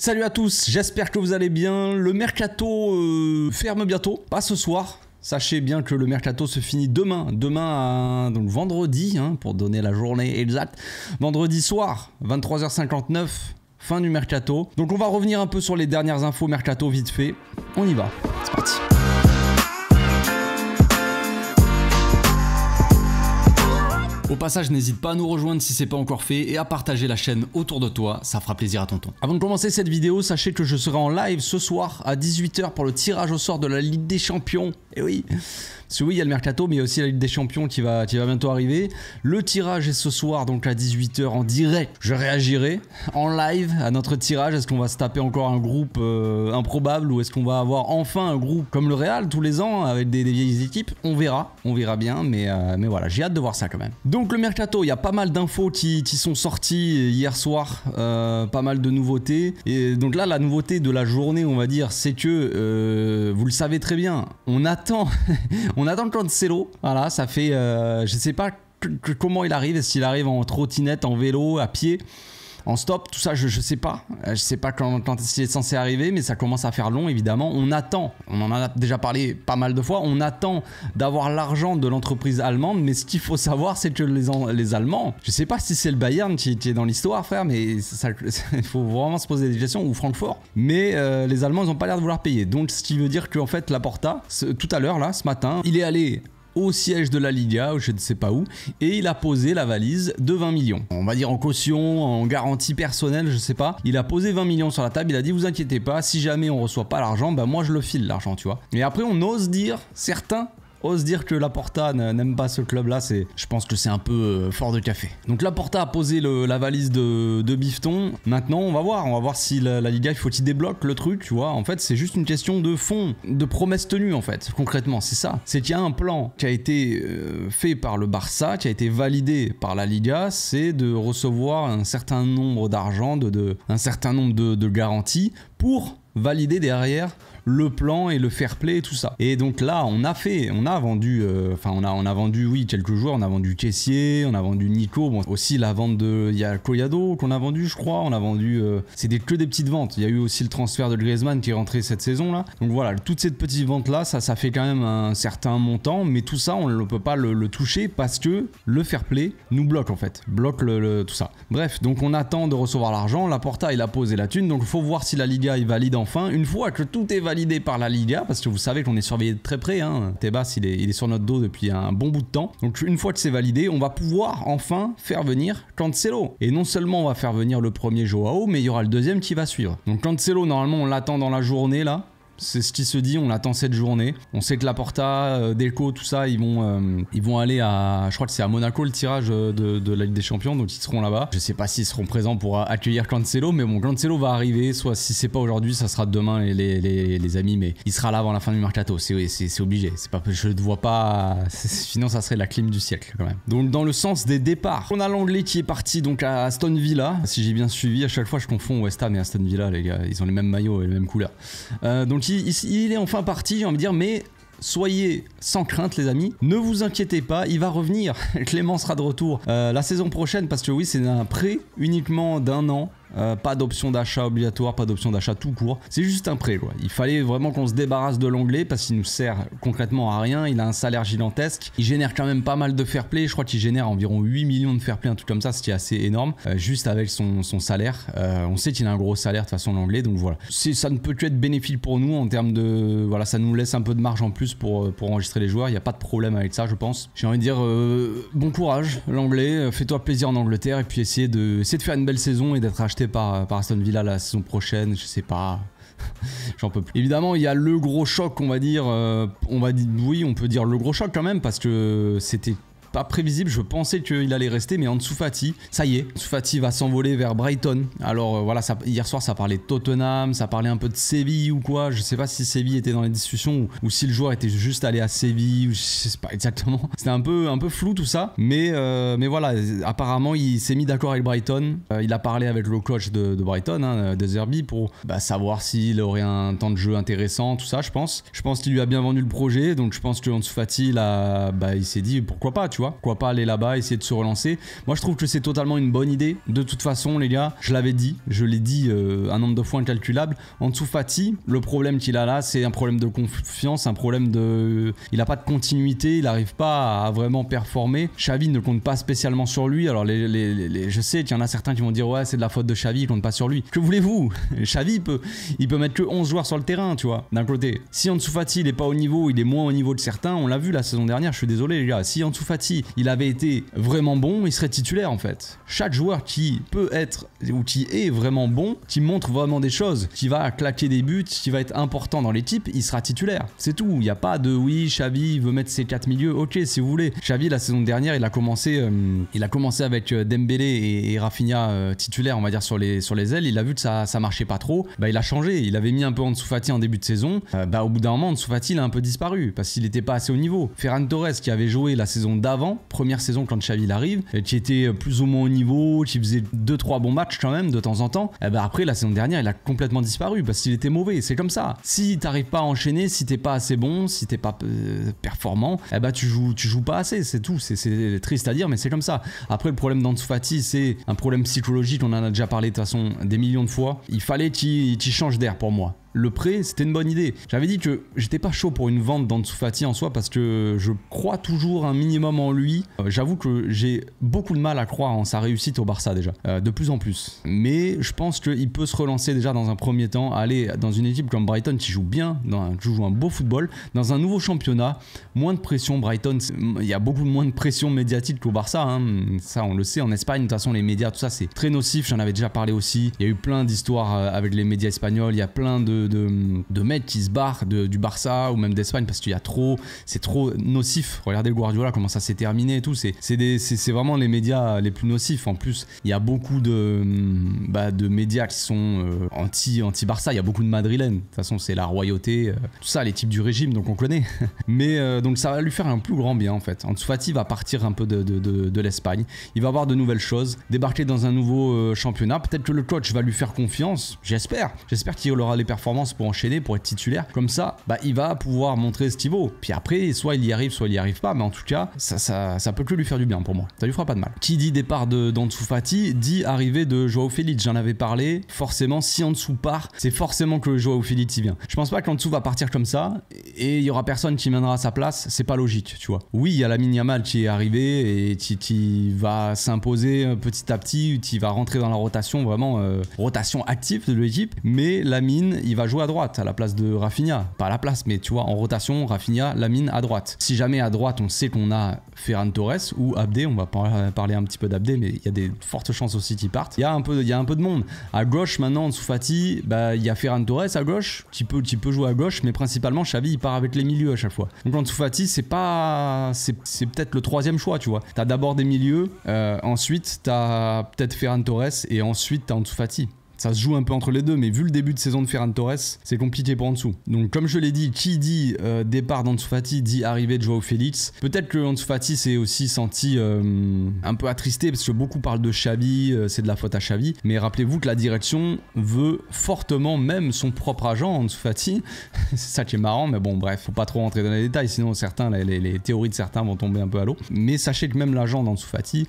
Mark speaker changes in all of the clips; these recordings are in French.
Speaker 1: Salut à tous, j'espère que vous allez bien. Le mercato euh, ferme bientôt, pas ce soir. Sachez bien que le mercato se finit demain, demain donc vendredi, hein, pour donner la journée exacte, vendredi soir, 23h59, fin du mercato. Donc on va revenir un peu sur les dernières infos mercato vite fait. On y va, c'est parti. Au passage, n'hésite pas à nous rejoindre si c'est pas encore fait et à partager la chaîne autour de toi, ça fera plaisir à tonton. Avant de commencer cette vidéo, sachez que je serai en live ce soir à 18h pour le tirage au sort de la Ligue des Champions. Et eh oui parce oui, il y a le mercato, mais aussi la Ligue des Champions qui va, qui va bientôt arriver. Le tirage est ce soir, donc à 18h en direct. Je réagirai en live à notre tirage. Est-ce qu'on va se taper encore un groupe euh, improbable ou est-ce qu'on va avoir enfin un groupe comme le Real tous les ans avec des, vieilles équipes On verra, on verra bien, mais, euh, mais voilà, j'ai hâte de voir ça quand même. Donc le mercato, il y a pas mal d'infos qui, sont sorties hier soir, euh, pas mal de nouveautés. Et donc là, la nouveauté de la journée, on va dire, c'est que, vous le savez très bien, on attend, On attend le Cancelo. Voilà, ça fait. Euh, je sais pas comment il arrive. S'il arrive en trottinette, en vélo, à pied en stop. Tout ça, je, ne sais pas. Euh, je sais pas quand, quand est censé arriver, mais ça commence à faire long, évidemment. On attend, on en a déjà parlé pas mal de fois, on attend d'avoir l'argent de l'entreprise allemande, mais ce qu'il faut savoir, c'est que les, les Allemands, je sais pas si c'est le Bayern qui, est dans l'histoire, frère, mais il faut vraiment se poser des questions, ou Francfort. Mais euh, les Allemands, ils ont pas l'air de vouloir payer. Donc, ce qui veut dire qu'en fait, la Porta, tout à l'heure, là, ce matin, il est allé au siège de la Liga, ou je ne sais pas où, et il a posé la valise de 20 millions. On va dire en caution, en garantie personnelle, je sais pas. Il a posé 20 millions sur la table, il a dit vous inquiétez pas, si jamais on reçoit pas l'argent, ben moi je le file l'argent, tu vois. Mais après on ose dire, certains Ose dire que Laporta n'aime pas ce club-là, c'est, je pense que c'est un peu euh, fort de café. Donc Laporta a posé la valise de, Bifton. Maintenant, on va voir, on va voir si la, Liga, il faut qu'il débloque le truc, tu vois. En fait, c'est juste une question de fond, de promesses tenues, en fait. Concrètement, c'est ça. C'est qu'il y a un plan qui a été euh, fait par le Barça, qui a été validé par la Liga, c'est de recevoir un certain nombre d'argent, de, un certain nombre de, de garanties pour valider derrière le plan et le fair play et tout ça. Et donc là, on a fait, on a vendu, euh, enfin, on, a, on a vendu, oui, quelques joueurs, on a vendu Caissier, on a vendu Nico, bon, aussi la vente de, il y a qu'on a vendu, je crois, on a vendu, euh, c'est que des petites ventes. Il y a eu aussi le transfert de Griezmann qui est rentré cette saison là. Donc voilà, toutes ces petites ventes là, ça, ça fait quand même un certain montant, mais tout ça, on ne peut pas le, toucher parce que le fair play nous bloque en fait, bloque tout ça. Bref, donc on attend de recevoir l'argent, la Porta il a posé la thune, donc il faut voir si la Liga est valide enfin. Une fois que tout est valide, validé par la Liga, parce que vous savez qu'on est surveillé de très près. Hein. Tebas, il est, il est sur notre dos depuis un bon bout de temps. Donc une fois que c'est validé, on va pouvoir enfin faire venir Cancelo. Et non seulement on va faire venir le premier Joao, mais il y aura le deuxième qui va suivre. Donc Cancelo, normalement, on l'attend dans la journée là. C'est ce qui se dit, on attend cette journée. On sait que la Porta, euh, Delco, tout ça, ils vont, euh, ils vont aller à. Je crois que c'est à Monaco le tirage euh, de, de, la Ligue des Champions, donc ils seront là-bas. Je sais pas s'ils seront présents pour accueillir Cancelo, mais bon, Cancelo va arriver, soit si c'est pas aujourd'hui, ça sera demain, les, les, amis, mais il sera là avant la fin du mercato, c'est obligé. Pas, je ne vois pas. Sinon, ça serait la clim du siècle quand même. Donc, dans le sens des départs, on a l'anglais qui est parti donc à Aston Villa, si j'ai bien suivi. À chaque fois, je confonds West Ham et Aston Villa, les gars, ils ont les mêmes maillots et les mêmes couleurs. donc, il, est enfin parti, j'ai envie de dire, mais Soyez sans crainte les amis, ne vous inquiétez pas, il va revenir, Clément sera de retour euh, la saison prochaine parce que oui c'est un prêt uniquement d'un an euh, pas d'option d'achat obligatoire, pas d'option d'achat tout court. C'est juste un prêt, quoi. Il fallait vraiment qu'on se débarrasse de l'anglais parce qu'il nous sert concrètement à rien. Il a un salaire gigantesque. Il génère quand même pas mal de fair play. Je crois qu'il génère environ 8 millions de fair play, un truc comme ça, ce qui est assez énorme, euh, juste avec son, salaire. Euh, on sait qu'il a un gros salaire de façon l'anglais, donc voilà. Ça ne peut que être bénéfique pour nous en termes de. Voilà, ça nous laisse un peu de marge en plus pour, pour enregistrer les joueurs. Il n'y a pas de problème avec ça, je pense. J'ai envie de dire bon courage, l'anglais. Fais-toi plaisir en Angleterre et puis essayer de, de faire une belle saison et d'être acheté par, euh, par Aston Villa la saison prochaine, je sais pas. J'en peux plus. Évidemment, il y a le gros choc, on va dire. Euh, on va dire, oui, on peut dire le gros choc quand même, parce que c'était pas prévisible. Je pensais qu'il allait rester, mais dessous Fati, ça y est, Soufati va s'envoler vers Brighton. Alors euh, voilà, ça, hier soir, ça parlait de Tottenham, ça parlait un peu de Séville ou quoi. Je sais pas si Séville était dans les discussions ou, si le joueur était juste allé à Séville ou je pas exactement. C'était un peu, un peu flou tout ça, mais, euh, mais voilà, apparemment, il s'est mis d'accord avec Brighton. Euh, il a parlé avec le coach de, Brighton, hein, de Zerbi, pour bah, savoir s'il aurait un temps de jeu intéressant, tout ça, je pense. Je pense qu'il lui a bien vendu le projet, donc je pense que là, bah, il s'est dit pourquoi pas, tu vois. Pourquoi pas aller là-bas, essayer de se relancer. Moi, je trouve que c'est totalement une bonne idée. De toute façon, les gars, je l'avais dit, je l'ai dit euh, un nombre de fois incalculable. En le problème qu'il a là, c'est un problème de confiance, un problème de. Il n'a pas de continuité, il n'arrive pas à vraiment performer. Xavi ne compte pas spécialement sur lui. Alors, je sais qu'il y en a certains qui vont dire Ouais, c'est de la faute de Xavi, il compte pas sur lui. Que voulez-vous Xavi, il peut, il peut mettre que 11 joueurs sur le terrain, tu vois, d'un côté. Si dessous il n'est pas au niveau, il est moins au niveau de certains, on l'a vu la saison dernière, je suis désolé, les gars. Si dessous, il avait été vraiment bon, il serait titulaire en fait. Chaque joueur qui peut être ou qui est vraiment bon, qui montre vraiment des choses, qui va claquer des buts, qui va être important dans l'équipe, il sera titulaire. C'est tout. Il n'y a pas de oui, Xavi veut mettre ses quatre milieux. Ok, si vous voulez. Xavi la saison dernière, il a commencé, euh, il a commencé avec euh, Dembélé et, Rafinha euh, titulaire, on va dire sur les sur les ailes. Il a vu que ça ça marchait pas trop. Bah il a changé. Il avait mis un peu Ansu Fati en début de saison. bah au bout d'un moment, Ansu il a un peu disparu parce qu'il n'était pas assez au niveau. Ferran Torres qui avait joué la saison d'avant première saison quand chaville arrive, euh, qui était euh, plus ou moins au niveau, qui faisait 2 trois bons matchs quand même de temps en temps, et eh ben, après la saison dernière il a complètement disparu parce qu'il était mauvais, c'est comme ça. Si t'arrives pas à enchaîner, si t'es pas assez bon, si t'es pas euh, performant, et eh bah ben, tu joues, tu joues pas assez, c'est tout, c'est triste à dire mais c'est comme ça. Après le problème d'Ansu c'est un problème psychologique, on en a déjà parlé de façon des millions de fois, il fallait qu'il change d'air pour moi le prêt, c'était une bonne idée. J'avais dit que j'étais pas chaud pour une vente d'Antsoufati en soi parce que je crois toujours un minimum en lui. Euh, j'avoue que j'ai beaucoup de mal à croire en sa réussite au Barça déjà, euh, de plus en plus. Mais je pense qu'il peut se relancer déjà dans un premier temps, aller dans une équipe comme Brighton qui joue bien, dans un, qui joue un beau football, dans un nouveau championnat, moins de pression. Brighton, mm, il y a beaucoup moins de pression médiatique qu'au Barça, hein. ça on le sait. En Espagne, de toute façon, les médias, tout ça, c'est très nocif. J'en avais déjà parlé aussi. Il y a eu plein d'histoires euh, avec les médias espagnols, il y a plein de de, mecs qui se barrent du Barça ou même d'Espagne parce qu'il y a trop, c'est trop nocif. Regardez le Guardiola, comment ça s'est terminé et tout. C'est vraiment les médias les plus nocifs. En plus, il y a beaucoup de, mm, bah, de médias qui sont euh, anti, anti-Barça. Il y a beaucoup de Madrilènes. De toute façon, c'est la royauté, euh, tout ça, les types du régime, donc on connaît. Mais euh, donc ça va lui faire un plus grand bien en fait. Ansu il va partir un peu de, l'Espagne. Il va avoir de nouvelles choses, débarquer dans un nouveau championnat. Peut-être que le coach va lui faire confiance. J'espère. J'espère qu'il aura les performances pour enchaîner, pour être titulaire. Comme ça, bah, il va pouvoir montrer ce vaut, Puis après, soit il y arrive, soit il y arrive pas. Mais en tout cas, ça, ça, ça peut que lui faire du bien pour moi. Ça lui fera pas de mal. Qui dit départ d'Ansu Fati dit arrivée de Joao Félix. J'en avais parlé. Forcément, si dessous part, c'est forcément que Joao Félix y vient. Je pense pas dessous va partir comme ça et il y aura personne qui mènera à sa place. C'est pas logique, tu vois. Oui, il y a la Yamal qui est arrivée et qui, va s'imposer euh, petit à petit, qui va rentrer dans la rotation, vraiment euh, rotation active de l'équipe. Mais la mine, il va va jouer à droite à la place de Rafinha. Pas à la place, mais tu vois, en rotation, Rafinha, mine à droite. Si jamais à droite, on sait qu'on a Ferran Torres ou Abdé, on va parler un petit peu d'Abdé, mais il y a des fortes chances aussi qu'il parte. Il y, a un peu, il y a un peu de monde. À gauche, maintenant, en Soufati, bah, il y a Ferran Torres à gauche, qui peut, jouer à gauche, mais principalement, Xavi, il part avec les milieux à chaque fois. Donc en Soufati, c'est pas. C'est peut-être le troisième choix, tu vois. T'as d'abord des milieux, ensuite, ensuite, t'as peut-être Ferran Torres, et ensuite, t'as en Fati. Ça se joue un peu entre les deux, mais vu le début de saison de Ferran Torres, c'est compliqué pour en dessous. Donc comme je l'ai dit, qui dit euh, départ d'Ansu dit arrivée de Joao Félix. Peut-être que Ansufati s'est aussi senti euh, un peu attristé parce que beaucoup parlent de Xavi, euh, c'est de la faute à Xavi. Mais rappelez-vous que la direction veut fortement même son propre agent Ansu c'est ça qui est marrant, mais bon bref, faut pas trop rentrer dans les détails, sinon certains, les, théories de certains vont tomber un peu à l'eau. Mais sachez que même l'agent d'Ansu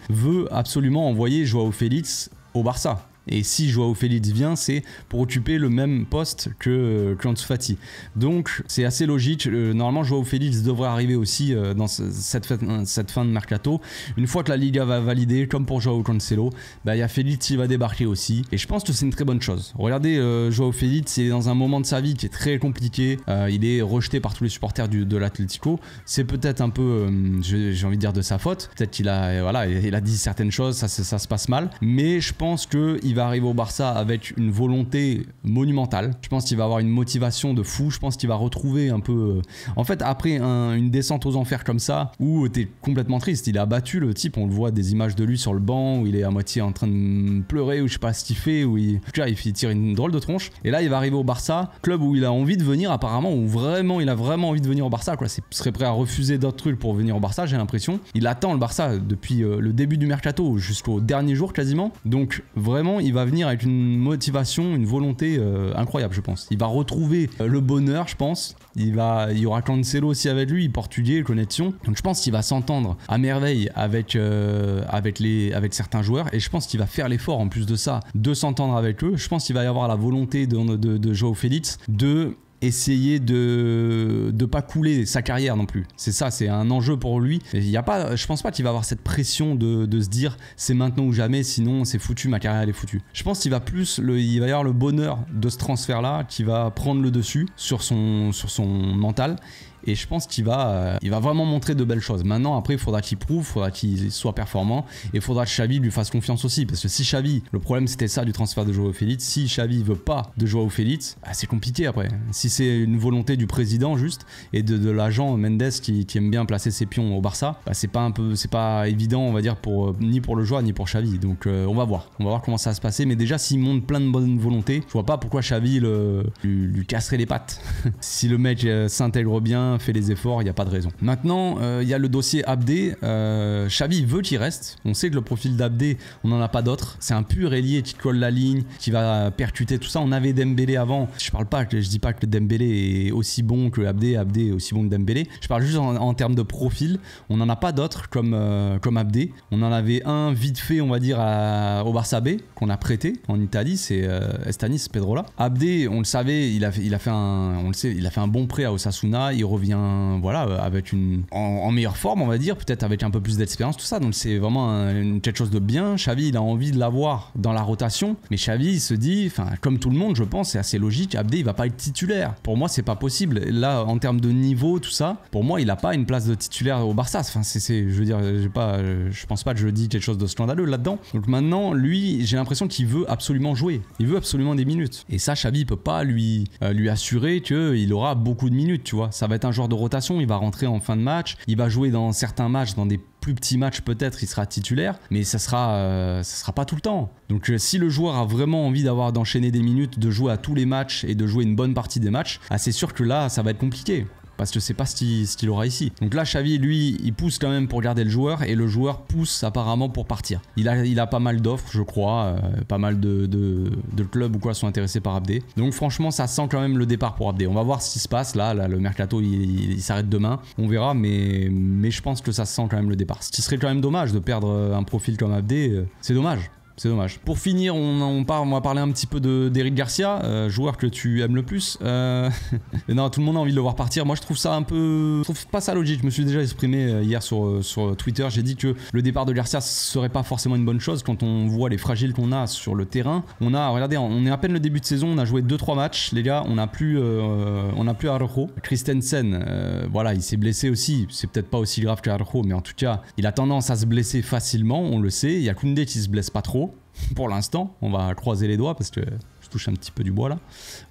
Speaker 1: veut absolument envoyer Joao Félix au Barça. Et si Joao Félix vient, c'est pour occuper le même poste que, euh, que Fati. Donc c'est assez logique. Euh, normalement, Joao Félix devrait arriver aussi euh, dans cette, cette fin de mercato. Une fois que la Liga va valider, comme pour Joao Cancelo, bah, il bah, y a Félix qui va débarquer aussi. Et je pense que c'est une très bonne chose. Regardez, Joao Félix, c'est dans un moment de sa vie qui est très compliqué. il est rejeté par tous les supporters du, de l'Atlético. C'est peut-être un peu, j'ai envie de dire, de sa faute. Peut-être qu'il a, voilà, il a dit certaines choses, ça, ça se passe mal. Mais je pense qu'il va arriver au Barça avec une volonté monumentale. Je pense qu'il va avoir une motivation de fou. Je pense qu'il va retrouver un peu. Euh, en fait, après une descente aux enfers comme ça, où t'es complètement triste, il a battu le type. On le voit des images de lui sur le banc où il est à moitié en train de pleurer, ou je sais pas ce qu'il fait, où il, il tire une drôle de tronche. Et là, il va arriver au Barça, club où il a envie de venir, apparemment, où vraiment il a vraiment envie de venir au Barça. Quoi, c'est serait prêt à refuser d'autres trucs pour venir au Barça, j'ai l'impression. Il attend le Barça depuis euh, le début du mercato jusqu'au dernier jour quasiment. Donc vraiment, il il va venir avec une motivation, une volonté euh, incroyable, je pense. Il va retrouver euh, le bonheur, je pense. Il, va, il y aura Cancelo aussi avec lui, portugais, connexion. Donc je pense qu'il va s'entendre à merveille avec, euh, avec, les, avec certains joueurs et je pense qu'il va faire l'effort en plus de ça de s'entendre avec eux. Je pense qu'il va y avoir la volonté de, de, de Joao Félix de essayer de ne pas couler sa carrière non plus. C'est ça, c'est un enjeu pour lui. Il y a pas, je pense pas qu'il va avoir cette pression de, se dire c'est maintenant ou jamais, sinon c'est foutu, ma carrière elle est foutue. Je pense qu'il va plus, le, il va y avoir le bonheur de ce transfert là qui va prendre le dessus sur son, sur son mental et je pense qu'il va, euh, il va vraiment montrer de belles choses. Maintenant, après, il faudra qu'il prouve, il faudra qu'il soit performant et il faudra que Xavi lui fasse confiance aussi. Parce que si Xavi, le problème c'était ça du transfert de Joao Félix, si Xavi veut pas de Joao Félix, bah, c'est compliqué après. Si c'est une volonté du président juste et de, l'agent Mendes qui, aime bien placer ses pions au Barça, bah, c'est pas un peu, c'est pas évident, on va dire, pour, euh, ni pour le joueur ni pour Xavi. Donc euh, on va voir, on va voir comment ça va se passer. Mais déjà, s'il montre plein de bonnes volontés, je vois pas pourquoi Xavi lui, lui casserait les pattes. si le mec s'intègre bien, fait les efforts, il n'y a pas de raison. Maintenant, euh, il y a le dossier Abdé. Euh, Xavi veut qu'il reste. On sait que le profil d'Abdé, on n'en a pas d'autre. C'est un pur ailier qui colle la ligne, qui va percuter tout ça. On avait Dembélé avant. Je parle pas, je dis pas que Dembélé est aussi bon que Abdé, Abdé est aussi bon que Dembélé. Je parle juste en, termes de profil. On n'en a pas d'autres comme, euh, comme Abdé. On en avait un vite fait, on va dire, à, au Barça B, qu'on a prêté en Italie. C'est euh, Estanis Pedrola. Abdé, on le savait, il a, il a fait un, on le sait, il a fait un bon prêt à Osasuna. Il vient voilà avec une en, meilleure forme on va dire peut-être avec un peu plus d'expérience tout ça donc c'est vraiment quelque chose de bien Xavi il a envie de l'avoir dans la rotation mais Xavi il se dit enfin comme tout le monde je pense c'est assez logique Abdé il va pas être titulaire pour moi c'est pas possible là en termes de niveau tout ça pour moi il a pas une place de titulaire au Barça enfin c'est je veux dire j'ai pas je pense pas que je dis quelque chose de scandaleux là-dedans donc maintenant lui j'ai l'impression qu'il veut absolument jouer il veut absolument des minutes et ça Xavi il peut pas lui euh, lui assurer que il aura beaucoup de minutes tu vois ça va être un joueur de rotation, il va rentrer en fin de match, il va jouer dans certains matchs, dans des plus petits matchs peut-être, il sera titulaire, mais ça sera, euh, sera pas tout le temps. Donc euh, si le joueur a vraiment envie d'avoir d'enchaîner des minutes, de jouer à tous les matchs et de jouer une bonne partie des matchs, ah, c'est sûr que là, ça va être compliqué parce que c'est pas ce qu'il aura ici. Donc là, Xavi, lui, il pousse quand même pour garder le joueur et le joueur pousse apparemment pour partir. Il a, il a pas mal d'offres, je crois, euh, pas mal de, de, clubs ou quoi sont intéressés par Abdé. Donc franchement, ça sent quand même le départ pour Abdé. On va voir ce qui se passe là. le mercato, il, s'arrête demain. On verra, mais, mais je pense que ça sent quand même le départ. Ce qui serait quand même dommage de perdre un profil comme Abdé, euh, c'est dommage. C'est dommage. Pour finir, on, va parler un petit peu d'Eric Garcia, euh, joueur que tu aimes le plus. Euh, non, tout le monde a envie de le voir partir. Moi, je trouve ça un peu... Je trouve pas ça logique. Je me suis déjà exprimé euh, hier sur, sur Twitter. J'ai dit que le départ de Garcia serait pas forcément une bonne chose quand on voit les fragiles qu'on a sur le terrain. On a, regardez, on est à peine le début de saison. On a joué 2-3 matchs. Les gars, on n'a plus, on a plus Arrojo. Christensen, voilà, il s'est blessé aussi. C'est peut-être pas aussi grave qu'Arrojo, mais en tout cas, il a tendance à se blesser facilement. On le sait. Il y a Koundé qui se blesse pas trop pour l'instant. On va croiser les doigts parce que je touche un petit peu du bois là.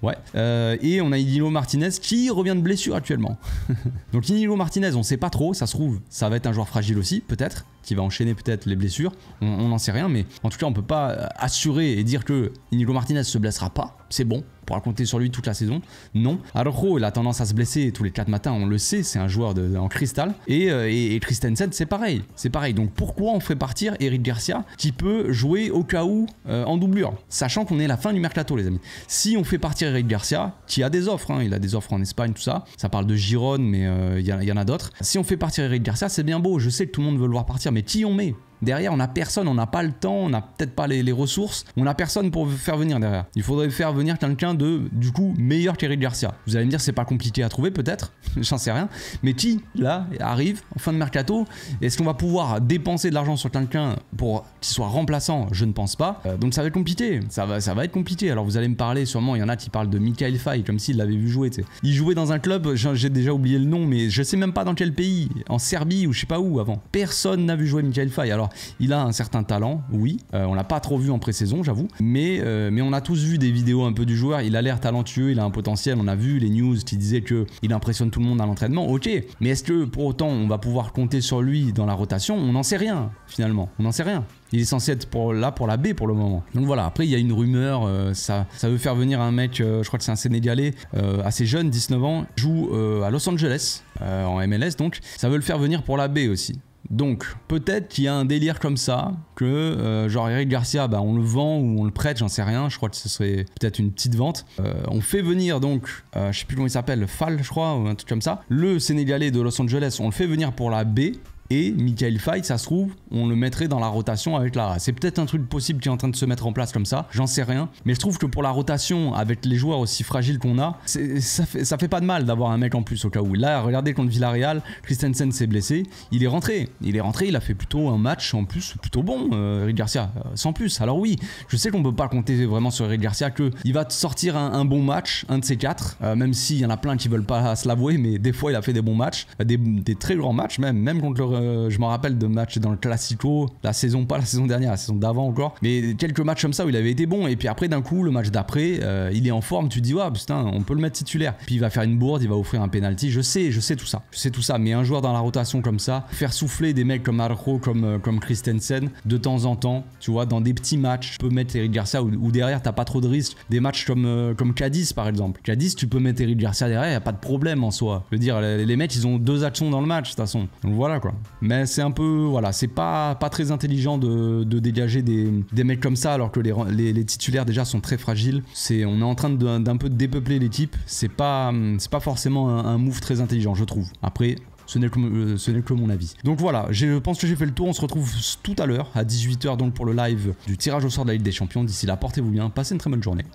Speaker 1: Ouais. Euh, et on a Inilo Martinez qui revient de blessure actuellement. Donc Inilo Martinez, on sait pas trop, ça se trouve, ça va être un joueur fragile aussi, peut-être qui va enchaîner peut-être les blessures. On n'en sait rien, mais en tout cas, on ne peut pas euh, assurer et dire que Inigo Martinez ne se blessera pas. C'est bon, pour raconter sur lui toute la saison. Non. Arrojo il a tendance à se blesser tous les 4 matins, on le sait, c'est un joueur en cristal. Euh, et, et, Christensen, c'est pareil. C'est pareil. Donc pourquoi on fait partir Eric Garcia qui peut jouer au cas où euh, en doublure Sachant qu'on est à la fin du mercato, les amis. Si on fait partir Eric Garcia, qui a des offres, hein, il a des offres en Espagne, tout ça. Ça parle de Giron mais il y, y, en a d'autres. Si on fait partir Eric Garcia, c'est bien beau. Je sais que tout le monde veut le voir partir mais qui on met Derrière, on n'a personne, on n'a pas le temps, on n'a peut-être pas les, ressources, on n'a personne pour faire venir derrière. Il faudrait faire venir quelqu'un de, du coup, meilleur qu'Eric Garcia. Vous allez me dire, c'est pas compliqué à trouver, peut-être, j'en sais rien. Mais qui, là, arrive en fin de mercato Est-ce qu'on va pouvoir dépenser de l'argent sur quelqu'un pour qu'il soit remplaçant Je ne pense pas. Euh, donc ça va être compliqué, ça va, ça va être compliqué. Alors vous allez me parler, sûrement, il y en a qui parlent de Michael Fay, comme s'il l'avait vu jouer. Il jouait dans un club, j'ai déjà oublié le nom, mais je sais même pas dans quel pays, en Serbie ou je sais pas où avant. Personne n'a vu jouer Michael Fay. Alors il a un certain talent, oui. Euh, on l'a pas trop vu en pré-saison, j'avoue. Euh, mais, on a tous vu des vidéos un peu du joueur. Il a l'air talentueux, il a un potentiel. On a vu les news qui disaient que il impressionne tout le monde à l'entraînement. Ok, mais est-ce que pour autant on va pouvoir compter sur lui dans la rotation On n'en sait rien finalement. On n'en sait rien. Il est censé être pour, là pour la B pour le moment. Donc voilà, après il y a une rumeur, euh, ça, ça veut faire venir un mec, je crois que c'est un Sénégalais, assez jeune, 19 ans, joue à Los Angeles, en MLS donc, ça veut le faire venir pour la B aussi. Donc, peut-être qu'il y a un délire comme ça, que euh, genre Eric Garcia, bah, on le vend ou on le prête, j'en sais rien, je crois que ce serait peut-être une petite vente. Euh, on fait venir donc, euh, je sais plus comment il s'appelle, Fal, je crois, ou un truc comme ça, le Sénégalais de Los Angeles, on le fait venir pour la baie et Michael fight ça se trouve, on le mettrait dans la rotation avec Lara. C'est peut-être un truc possible qui est en train de se mettre en place comme ça, j'en sais rien. Mais je trouve que pour la rotation, avec les joueurs aussi fragiles qu'on a, ça fait, ça fait pas de mal d'avoir un mec en plus au cas où. Là, regardez contre Villarreal, Christensen s'est blessé, il est rentré. Il est rentré, il a fait plutôt un match en plus plutôt bon, euh, Garcia, euh, sans plus. Alors oui, je sais qu'on peut pas compter vraiment sur Eric Garcia, qu'il va sortir un, bon match, un de ses quatre, euh, même s'il y en a plein qui veulent pas se l'avouer, mais des fois il a fait des bons matchs, des, très grands matchs même, même contre le euh, je me rappelle de matchs dans le Classico, la saison, pas la saison dernière, la saison d'avant encore, mais quelques matchs comme ça où il avait été bon. Et puis après, d'un coup, le match d'après, euh, il est en forme, tu dis, ouais, putain, on peut le mettre titulaire. Puis il va faire une bourde, il va offrir un penalty. Je sais, je sais tout ça. Je sais tout ça, mais un joueur dans la rotation comme ça, faire souffler des mecs comme Arro, comme, euh, comme Christensen, de temps en temps, tu vois, dans des petits matchs, tu peux mettre Eric Garcia ou, derrière, t'as pas trop de risques. Des matchs comme, comme Cadiz, par exemple. Cadiz, tu peux mettre Eric Garcia derrière, y a pas de problème en soi. Je veux dire, les, les mecs, ils ont deux actions dans le match, de toute façon. Donc voilà quoi. Mais c'est un peu, voilà, c'est pas, pas très intelligent de, dégager des, mecs comme ça alors que les, titulaires déjà sont très fragiles. C'est, on est en train d'un peu dépeupler l'équipe. C'est pas, c'est pas forcément un, move très intelligent, je trouve. Après, ce n'est que, euh, que, mon avis. Donc voilà, je pense que j'ai fait le tour. On se retrouve tout à l'heure à 18h donc pour le live du tirage au sort de la Ligue des Champions. D'ici là, portez-vous bien, passez une très bonne journée.